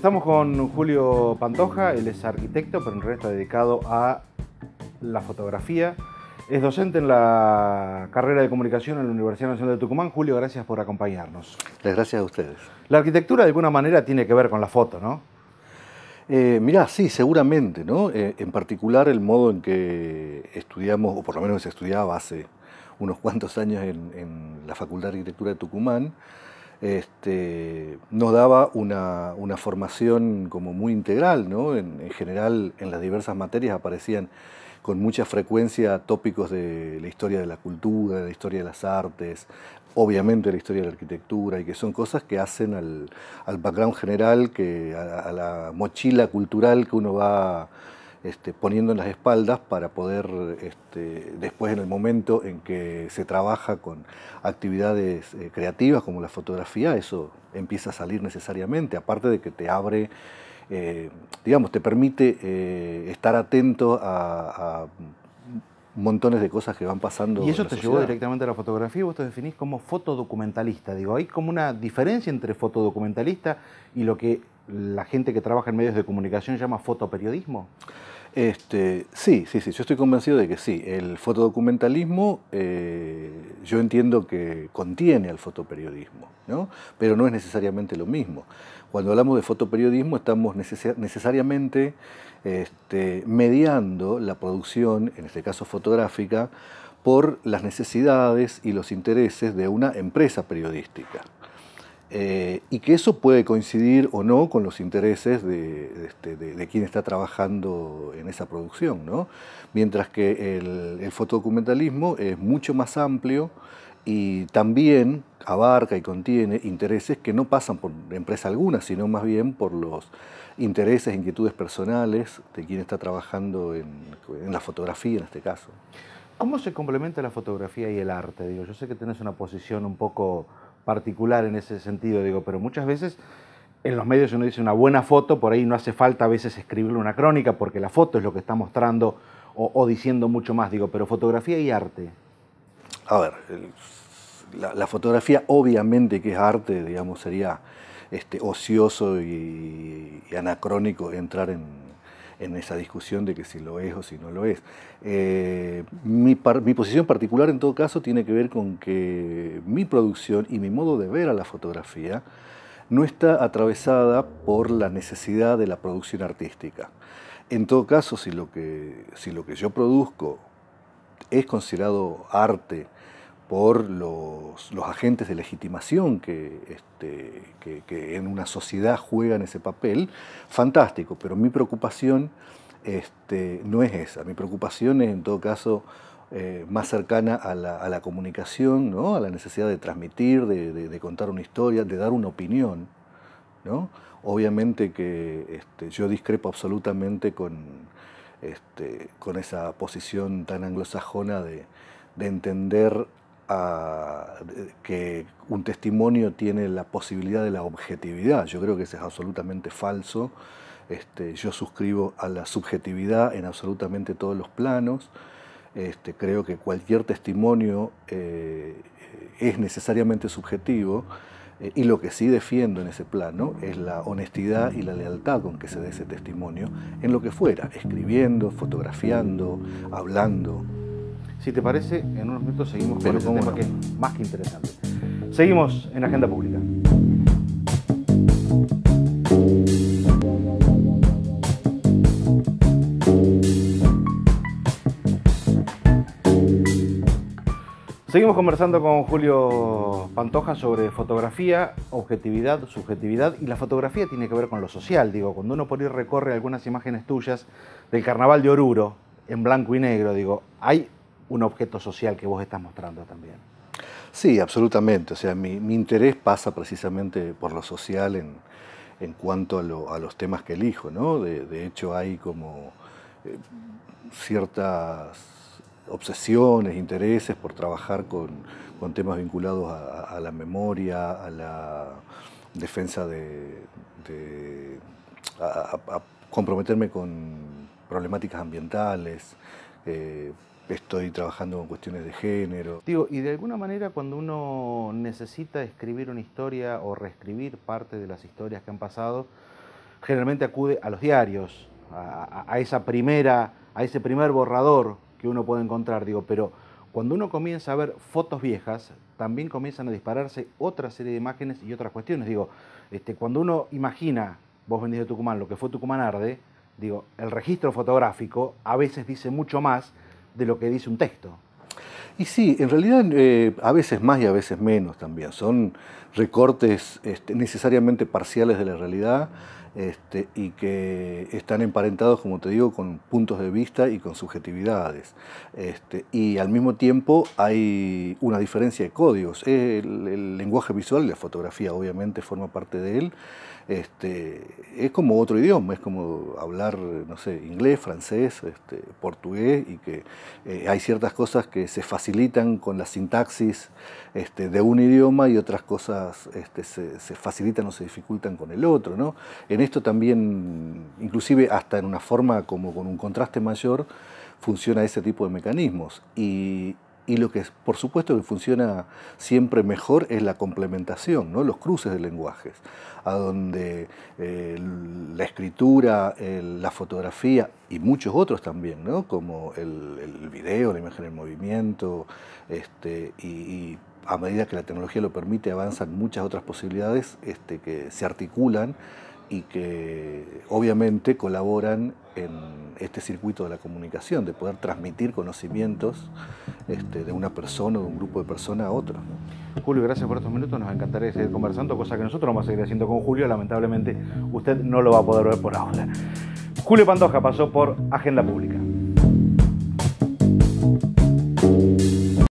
Estamos con Julio Pantoja, él es arquitecto, pero en realidad está dedicado a la fotografía. Es docente en la carrera de comunicación en la Universidad Nacional de Tucumán. Julio, gracias por acompañarnos. Las gracias a ustedes. La arquitectura de alguna manera tiene que ver con la foto, ¿no? Eh, mirá, sí, seguramente, ¿no? Eh, en particular el modo en que estudiamos, o por lo menos se estudiaba hace unos cuantos años en la Facultad de Arquitectura de Tucumán, este, nos daba una, formación como muy integral, ¿no? En, general en las diversas materias aparecían con mucha frecuencia tópicos de la historia de la cultura, de la historia de las artes, obviamente de la historia de la arquitectura, y que son cosas que hacen al, background general, que, a, la mochila cultural que uno va este, poniendo en las espaldas para poder este, después en el momento en que se trabaja con actividades eh, creativas como la fotografía, eso empieza a salir necesariamente, aparte de que te abre, eh, digamos, te permite eh, estar atento a, montones de cosas que van pasando. Y eso te llevó directamente a la fotografía, vos te definís como fotodocumentalista, digo, hay como una diferencia entre fotodocumentalista y lo que la gente que trabaja en medios de comunicación llama fotoperiodismo? Este, sí, sí, sí, yo estoy convencido de que sí. El fotodocumentalismo eh, yo entiendo que contiene al fotoperiodismo, pero no es necesariamente lo mismo. Cuando hablamos de fotoperiodismo estamos necesariamente este, mediando la producción, en este caso fotográfica, por las necesidades y los intereses de una empresa periodística. Eh, y que eso puede coincidir o no con los intereses de, este, quien está trabajando en esa producción. Mientras que el, fotodocumentalismo es mucho más amplio y también abarca y contiene intereses que no pasan por empresa alguna, sino más bien por los intereses, e inquietudes personales de quien está trabajando en, la fotografía en este caso. ¿Cómo se complementa la fotografía y el arte? Digo, yo sé que tenés una posición un poco particular en ese sentido, digo, pero muchas veces en los medios uno dice una buena foto, por ahí no hace falta a veces escribirle una crónica porque la foto es lo que está mostrando o, diciendo mucho más, digo, pero fotografía y arte. A ver, la, fotografía obviamente que es arte, digamos, sería este, ocioso y anacrónico entrar en, en esa discusión de que si lo es o si no lo es. Eh, mi, posición particular en todo caso tiene que ver con que mi producción y mi modo de ver a la fotografía no está atravesada por la necesidad de la producción artística. En todo caso, si lo que, si lo que yo produzco es considerado arte, por los, agentes de legitimación que, este, en una sociedad juegan ese papel, fantástico, pero mi preocupación este, no es esa, mi preocupación es en todo caso eh, más cercana a la, comunicación, a la necesidad de transmitir, de, contar una historia, de dar una opinión. ¿no? Obviamente que este, yo discrepo absolutamente con, este, con esa posición tan anglosajona de, de entender que un testimonio tiene la posibilidad de la objetividad. Yo creo que eso es absolutamente falso. Este, yo suscribo a la subjetividad en absolutamente todos los planos. Este, creo que cualquier testimonio eh, es necesariamente subjetivo. Eh, y lo que sí defiendo en ese plano es la honestidad y la lealtad con que se dé ese testimonio, en lo que fuera, escribiendo, fotografiando, hablando. Si te parece, en unos minutos seguimos Pero con este tema que es más que interesante. Seguimos en Agenda Pública. Seguimos conversando con Julio Pantoja sobre fotografía, objetividad, subjetividad y la fotografía tiene que ver con lo social. Digo, cuando uno por ahí recorre algunas imágenes tuyas del carnaval de Oruro en blanco y negro, digo, hay un objeto social que vos estás mostrando también. Sí, absolutamente. O sea, mi, mi interés pasa precisamente por lo social en, cuanto a, los temas que elijo. ¿no? De, hecho, hay como eh, ciertas obsesiones, intereses por trabajar con, temas vinculados a, la memoria, a la defensa de... a, comprometerme con problemáticas ambientales, eh, estoy trabajando con cuestiones de género. Digo, y de alguna manera cuando uno necesita escribir una historia o reescribir parte de las historias que han pasado, generalmente acude a los diarios, a, esa primera, a ese primer borrador que uno puede encontrar, digo, pero cuando uno comienza a ver fotos viejas, también comienzan a dispararse otra serie de imágenes y otras cuestiones. Digo, este, cuando uno imagina, vos venís de Tucumán, lo que fue Tucumán Arde, digo, el registro fotográfico a veces dice mucho más de lo que dice un texto. Y sí, en realidad eh, a veces más y a veces menos también. Son recortes este, necesariamente parciales de la realidad este, y que están emparentados, como te digo, con puntos de vista y con subjetividades. Este, y al mismo tiempo hay una diferencia de códigos. El, lenguaje visual, la fotografía obviamente forma parte de él, este, es como otro idioma, es como hablar, no sé, inglés, francés, portugués, y que eh, hay ciertas cosas que se facilitan con la sintaxis de un idioma y otras cosas se, facilitan o se dificultan con el otro. ¿no? esto también, inclusive hasta en una forma como con un contraste mayor, funciona ese tipo de mecanismos. Y, lo que por supuesto que funciona siempre mejor es la complementación, ¿no? los cruces de lenguajes, a donde eh, la escritura, la fotografía y muchos otros también, como el, el video, la imagen en movimiento, este, y, a medida que la tecnología lo permite avanzan muchas otras posibilidades este, que se articulan y que obviamente colaboran en este circuito de la comunicación, de poder transmitir conocimientos este, de una persona o de un grupo de personas a otro. Julio, gracias por estos minutos, nos encantaría seguir conversando, cosa que nosotros vamos a seguir haciendo con Julio, lamentablemente usted no lo va a poder ver por ahora. Julio Pandoja pasó por Agenda Pública.